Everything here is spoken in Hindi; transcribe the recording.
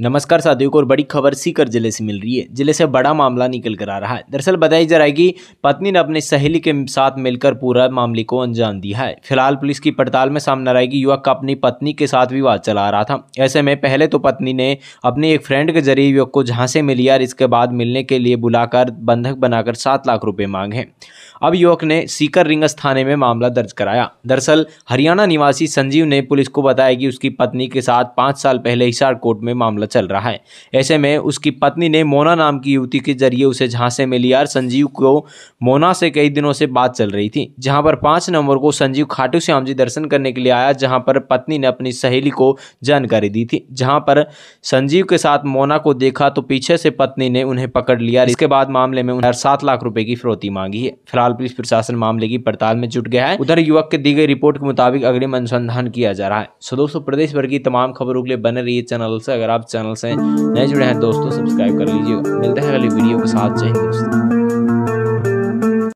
नमस्कार साथियों को और बड़ी खबर सीकर जिले से मिल रही है जिले से बड़ा मामला निकल कर आ रहा है दरअसल बताई जा रहा है कि पत्नी ने अपनी सहेली के साथ मिलकर पूरा मामले को अंजाम दिया है फिलहाल पुलिस की पड़ताल में सामने आ कि युवक का अपनी पत्नी के साथ विवाद चला रहा था ऐसे में पहले तो पत्नी ने अपने एक फ्रेंड के जरिए युवक को जहाँ से मिली और इसके बाद मिलने के लिए बुलाकर बंधक बनाकर सात लाख रुपये मांगे अब युवक ने सीकर रिंगस थाने में मामला दर्ज कराया दरअसल हरियाणा निवासी संजीव ने पुलिस को बताया कि उसकी पत्नी के साथ पाँच साल पहले हिसार कोर्ट में मामला चल रहा है ऐसे में उसकी पत्नी ने मोना नाम की युवती के जरिए उसे झांसे में लिया और संजीव को मोना से कई दिनों से बात चल रही थी जहां पर पाँच नवंबर को संजीव खाटू श्याम जी दर्शन करने के लिए आया जहां पर पत्नी ने अपनी सहेली को जानकारी दी थी जहां पर संजीव के साथ मोना को देखा तो पीछे से पत्नी ने उन्हें पकड़ लिया इसके बाद मामले में उन्हें सात लाख रुपए की फिरौती मांगी है फिलहाल पुलिस प्रशासन मामले की पड़ताल में जुट गया है उधर युवक के दी गई रिपोर्ट के मुताबिक अग्रिम अनुसंधान किया जा रहा है सो दोस्तों प्रदेश भर की तमाम खबरों के लिए बने रही चैनल से अगर आप चैनल से नए जुड़े हैं दोस्तों सब्सक्राइब कर लीजिए मिलते हैं अगली वीडियो के साथ जय हिंद दोस्तों